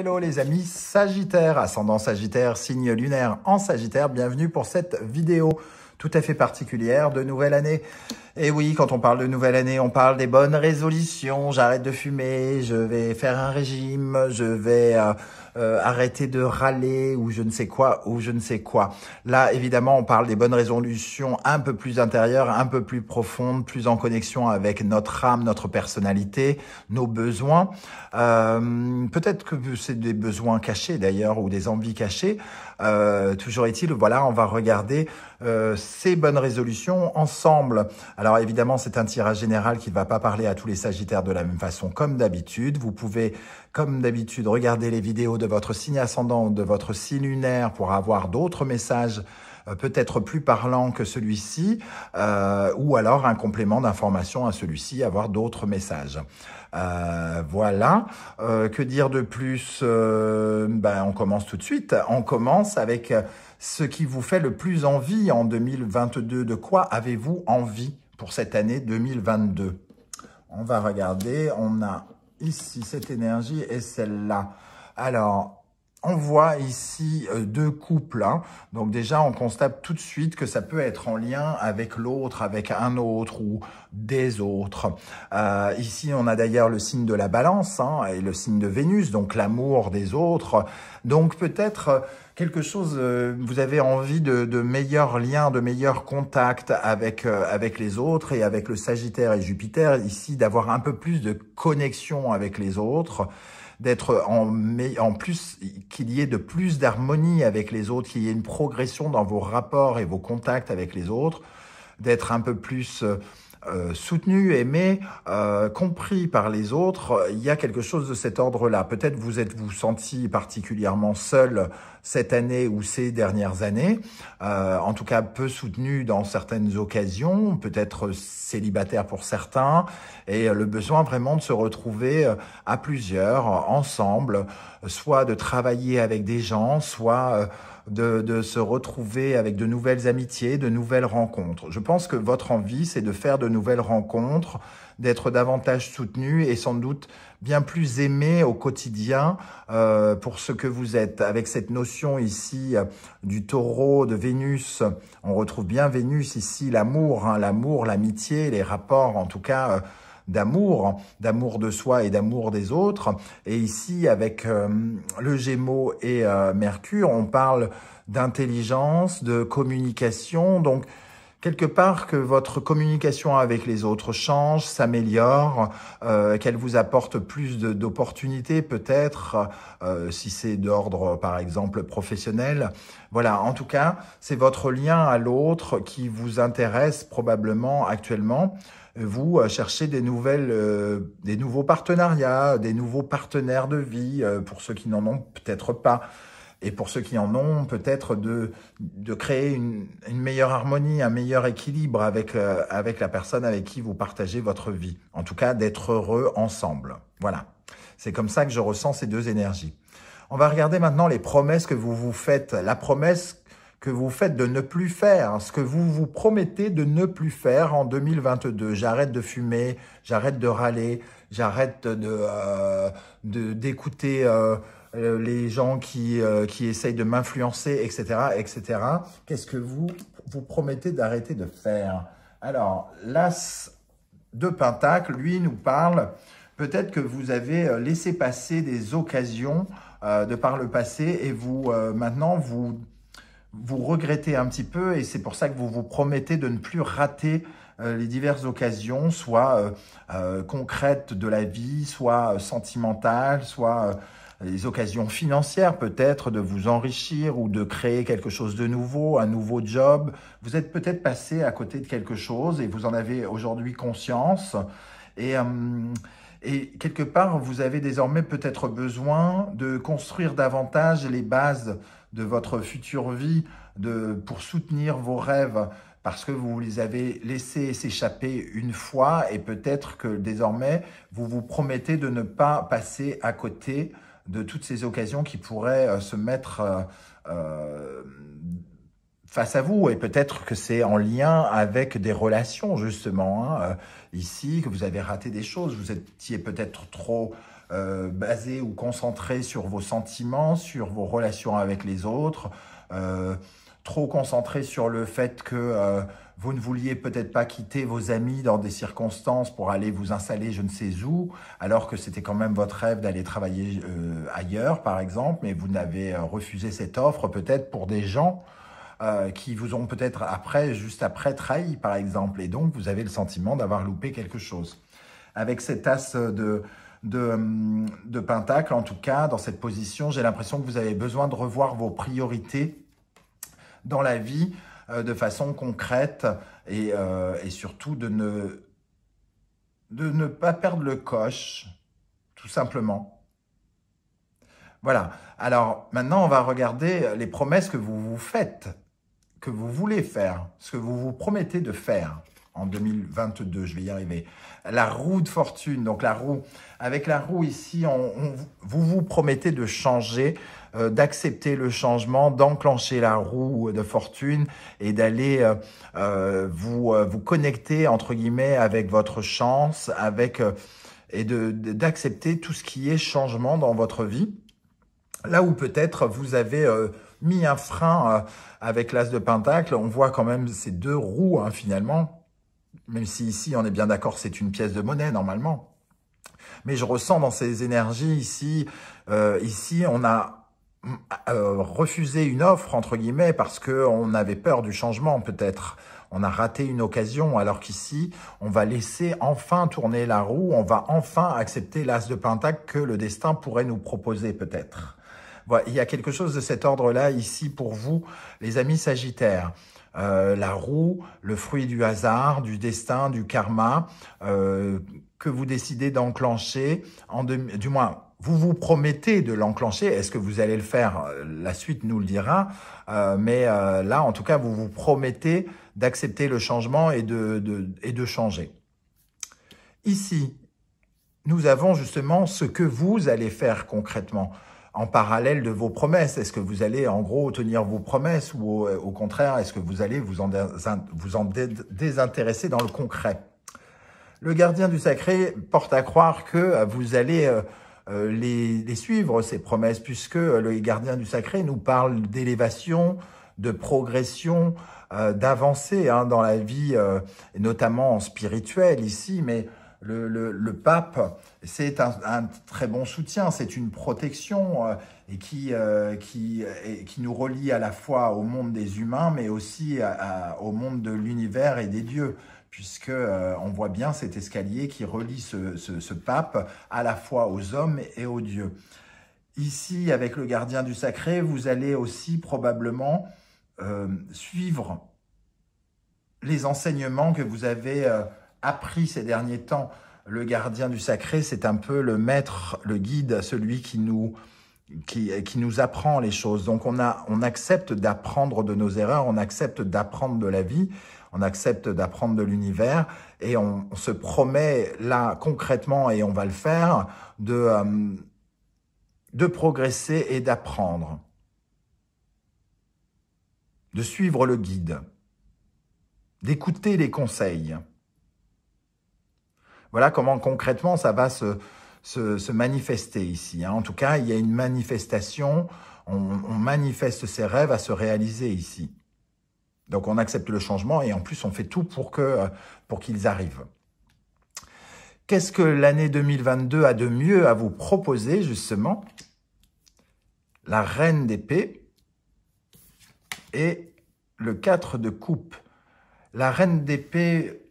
hello les amis Sagittaire, ascendant Sagittaire, signe lunaire en Sagittaire, bienvenue pour cette vidéo tout à fait particulière de nouvelle année. Et oui, quand on parle de nouvelle année, on parle des bonnes résolutions, j'arrête de fumer, je vais faire un régime, je vais... Euh, euh, arrêter de râler ou je ne sais quoi ou je ne sais quoi. Là, évidemment, on parle des bonnes résolutions un peu plus intérieures, un peu plus profondes, plus en connexion avec notre âme, notre personnalité, nos besoins. Euh, peut-être que c'est des besoins cachés d'ailleurs ou des envies cachées. Euh, toujours est-il, voilà, on va regarder euh, ces bonnes résolutions ensemble. Alors évidemment, c'est un tirage général qui ne va pas parler à tous les Sagittaires de la même façon, comme d'habitude. Vous pouvez, comme d'habitude, regarder les vidéos de votre signe ascendant ou de votre signe lunaire pour avoir d'autres messages euh, peut-être plus parlant que celui-ci, euh, ou alors un complément d'information à celui-ci, avoir d'autres messages. Euh, voilà. Euh, que dire de plus euh, ben, On commence tout de suite. On commence avec euh, ce qui vous fait le plus envie en 2022. De quoi avez-vous envie pour cette année 2022 On va regarder. On a ici cette énergie et celle-là. Alors, on voit ici euh, deux couples. Hein. Donc déjà, on constate tout de suite que ça peut être en lien avec l'autre, avec un autre ou des autres. Euh, ici, on a d'ailleurs le signe de la balance hein, et le signe de Vénus, donc l'amour des autres. Donc peut-être quelque chose, euh, vous avez envie de, meilleurs liens, de meilleurs contacts avec, euh, avec les autres et avec le Sagittaire et Jupiter, ici d'avoir un peu plus de connexion avec les autres, d'être en, en plus, qu'il y ait de plus d'harmonie avec les autres, qu'il y ait une progression dans vos rapports et vos contacts avec les autres, d'être un peu plus... Euh, soutenu, aimé, compris par les autres, il y a quelque chose de cet ordre-là. Peut-être vous êtes-vous senti particulièrement seul cette année ou ces dernières années, euh, en tout cas peu soutenu dans certaines occasions, peut-être célibataire pour certains, et le besoin vraiment de se retrouver euh, à plusieurs, ensemble, soit de travailler avec des gens, soit euh, de, de se retrouver avec de nouvelles amitiés, de nouvelles rencontres. Je pense que votre envie, c'est de faire de nouvelles rencontres, d'être davantage soutenu et sans doute bien plus aimé au quotidien euh, pour ce que vous êtes. Avec cette notion ici euh, du taureau, de Vénus, on retrouve bien Vénus ici, l'amour, hein, l'amour, l'amitié, les rapports en tout cas euh, d'amour, d'amour de soi et d'amour des autres. Et ici, avec le Gémeaux et Mercure, on parle d'intelligence, de communication. Donc, quelque part que votre communication avec les autres change, s'améliore, euh, qu'elle vous apporte plus d'opportunités peut-être, euh, si c'est d'ordre par exemple professionnel. Voilà, en tout cas, c'est votre lien à l'autre qui vous intéresse probablement actuellement. Vous euh, cherchez des nouvelles, des nouveaux partenariats, des nouveaux partenaires de vie pour ceux qui n'en ont peut-être pas et pour ceux qui en ont, peut-être de, de créer une, une, meilleure harmonie, un meilleur équilibre avec, euh, avec la personne avec qui vous partagez votre vie. En tout cas, d'être heureux ensemble. Voilà. C'est comme ça que je ressens ces deux énergies. On va regarder maintenant les promesses que vous vous faites. La promesse que vous faites de ne plus faire, ce que vous vous promettez de ne plus faire en 2022. J'arrête de fumer, j'arrête de râler, j'arrête de euh, d'écouter... Euh, euh, les gens qui, euh, qui essayent de m'influencer, etc., etc. Qu'est-ce que vous vous promettez d'arrêter de faire Alors, l'as de Pentacle, lui, nous parle peut-être que vous avez euh, laissé passer des occasions de par le passé et vous maintenant vous vous regrettez un petit peu et c'est pour ça que vous vous promettez de ne plus rater les diverses occasions, soit concrètes de la vie, soit sentimentales, soit les occasions financières peut-être de vous enrichir ou de créer quelque chose de nouveau, un nouveau job. Vous êtes peut-être passé à côté de quelque chose et vous en avez aujourd'hui conscience. Et, euh, et quelque part, vous avez désormais peut-être besoin de construire davantage les bases de votre future vie de, pour soutenir vos rêves parce que vous les avez laissés s'échapper une fois et peut-être que désormais, vous vous promettez de ne pas passer à côté de toutes ces occasions qui pourraient euh, se mettre euh, euh, face à vous. Et peut-être que c'est en lien avec des relations, justement, hein, ici, que vous avez raté des choses. Vous étiez peut-être trop basé ou concentré sur vos sentiments, sur vos relations avec les autres trop concentré sur le fait que euh, vous ne vouliez peut-être pas quitter vos amis dans des circonstances pour aller vous installer je ne sais où, alors que c'était quand même votre rêve d'aller travailler euh, ailleurs, par exemple, mais vous n'avez euh, refusé cette offre peut-être pour des gens qui vous ont peut-être après, juste après, trahi, par exemple, et donc vous avez le sentiment d'avoir loupé quelque chose. Avec cette tasse de, de, hum, de Pentacle, en tout cas, dans cette position, j'ai l'impression que vous avez besoin de revoir vos priorités dans la vie euh, de façon concrète euh, et, surtout de ne, de ne pas perdre le coche, tout simplement. Voilà. Alors maintenant, on va regarder les promesses que vous vous faites, que vous voulez faire, ce que vous vous promettez de faire en 2022, je vais y arriver. La roue de fortune, donc la roue. Avec la roue ici, on, vous vous promettez de changer euh, d'accepter le changement, d'enclencher la roue de fortune et d'aller euh, euh vous, euh, vous connecter, entre guillemets, avec votre chance, avec et d'accepter de, d'accepter tout ce qui est changement dans votre vie. Là où peut-être vous avez mis un frein avec l'as de pentacle, on voit quand même ces deux roues hein, finalement, même si ici on est bien d'accord c'est une pièce de monnaie normalement. Mais je ressens dans ces énergies ici, euh, ici on a euh, refuser une offre, entre guillemets, parce que on avait peur du changement peut-être. On a raté une occasion, alors qu'ici, on va laisser enfin tourner la roue, on va enfin accepter l'as de Pentacle que le destin pourrait nous proposer peut-être. Voilà, il y a quelque chose de cet ordre-là ici pour vous, les amis sagittaires. Euh, la roue, le fruit du hasard, du destin, du karma, euh, que vous décidez d'enclencher, en du moins vous vous promettez de l'enclencher. Est-ce que vous allez le faire euh, La suite nous le dira. Euh, mais euh, là, en tout cas, vous vous promettez d'accepter le changement et de, et de changer. Ici, nous avons justement ce que vous allez faire concrètement en parallèle de vos promesses. Est-ce que vous allez en gros tenir vos promesses ou au, contraire, est-ce que vous allez vous en, vous en désintéresser dans le concret Le gardien du sacré porte à croire que vous allez... Euh, les, suivre, ces promesses, puisque euh, le gardien du sacré nous parle d'élévation, de progression, euh, d'avancée hein, dans la vie, notamment spirituelle ici, mais le, pape, c'est un, très bon soutien, c'est une protection euh, euh, et qui, nous relie à la fois au monde des humains, mais aussi au monde de l'univers et des dieux puisque euh, on voit bien cet escalier qui relie ce, pape à la fois aux hommes et aux dieux. Ici, avec le gardien du sacré, vous allez aussi probablement suivre les enseignements que vous avez appris ces derniers temps, le gardien du sacré, c'est un peu le maître, le guide, celui qui nous, qui, qui, nous apprend les choses. Donc on, a, on accepte d'apprendre de nos erreurs, on accepte d'apprendre de la vie, on accepte d'apprendre de l'univers et on, se promet là concrètement, et on va le faire, de, euh, de progresser et d'apprendre, de suivre le guide, d'écouter les conseils. Voilà comment concrètement ça va se, manifester ici. Hein. En tout cas, il y a une manifestation, on, manifeste ses rêves à se réaliser ici. Donc on accepte le changement et en plus on fait tout pour que euh, pour qu'ils arrivent. Qu'est-ce que l'année 2022 a de mieux à vous proposer justement La reine d'épée et le 4 de coupe. La reine d'épée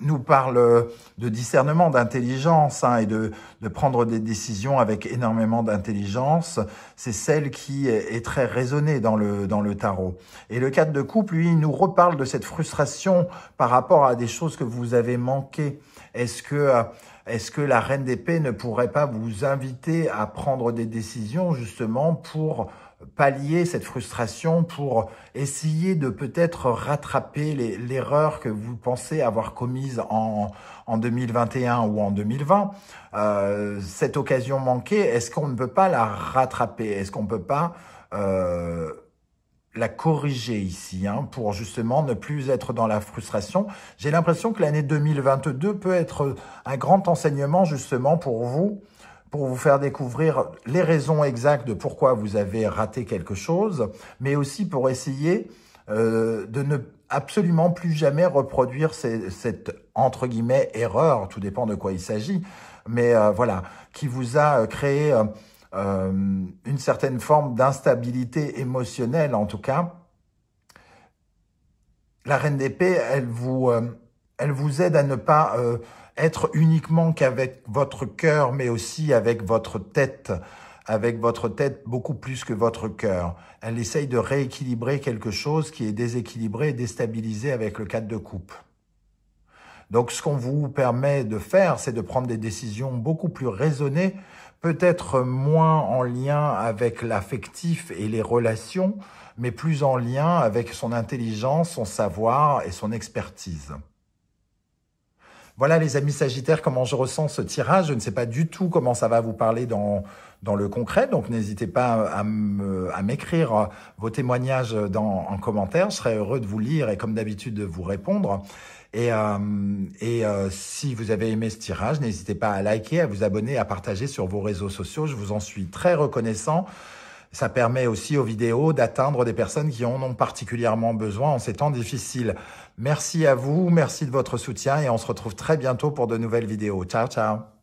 nous parle euh, de discernement, d'intelligence hein, et de, de, prendre des décisions avec énormément d'intelligence. C'est celle qui est très raisonnée dans le, dans le tarot. Et le cadre de coupe, lui, nous reparle de cette frustration par rapport à des choses que vous avez manquées. Est-ce que, euh, est que la reine d'épée ne pourrait pas vous inviter à prendre des décisions justement pour pallier cette frustration, pour essayer de peut-être rattraper l'erreur que vous pensez avoir commise en, 2021 ou en 2020, euh, cette occasion manquée, est-ce qu'on ne peut pas la rattraper Est-ce qu'on ne peut pas euh, la corriger ici hein, pour justement ne plus être dans la frustration J'ai l'impression que l'année 2022 peut être un grand enseignement justement pour vous pour vous faire découvrir les raisons exactes de pourquoi vous avez raté quelque chose, mais aussi pour essayer euh, de ne absolument plus jamais reproduire cette entre guillemets erreur, tout dépend de quoi il s'agit, mais euh, voilà, qui vous a euh, créé une certaine forme d'instabilité émotionnelle en tout cas. La reine d'épée, elle vous elle vous aide à ne pas euh, être uniquement qu'avec votre cœur, mais aussi avec votre tête, avec votre tête beaucoup plus que votre cœur. Elle essaye de rééquilibrer quelque chose qui est déséquilibré et déstabilisé avec le cadre de coupe. Donc ce qu'on vous permet de faire, c'est de prendre des décisions beaucoup plus raisonnées, peut-être moins en lien avec l'affectif et les relations, mais plus en lien avec son intelligence, son savoir et son expertise. Voilà les amis Sagittaires, comment je ressens ce tirage. Je ne sais pas du tout comment ça va vous parler dans dans le concret, donc n'hésitez pas à m'écrire vos témoignages dans, en commentaire. Je serais heureux de vous lire et comme d'habitude de vous répondre. Et, euh, et euh, si vous avez aimé ce tirage, n'hésitez pas à liker, à vous abonner, à partager sur vos réseaux sociaux. Je vous en suis très reconnaissant ça permet aussi aux vidéos d'atteindre des personnes qui en ont particulièrement besoin en ces temps difficiles. Merci à vous, merci de votre soutien et on se retrouve très bientôt pour de nouvelles vidéos. Ciao, ciao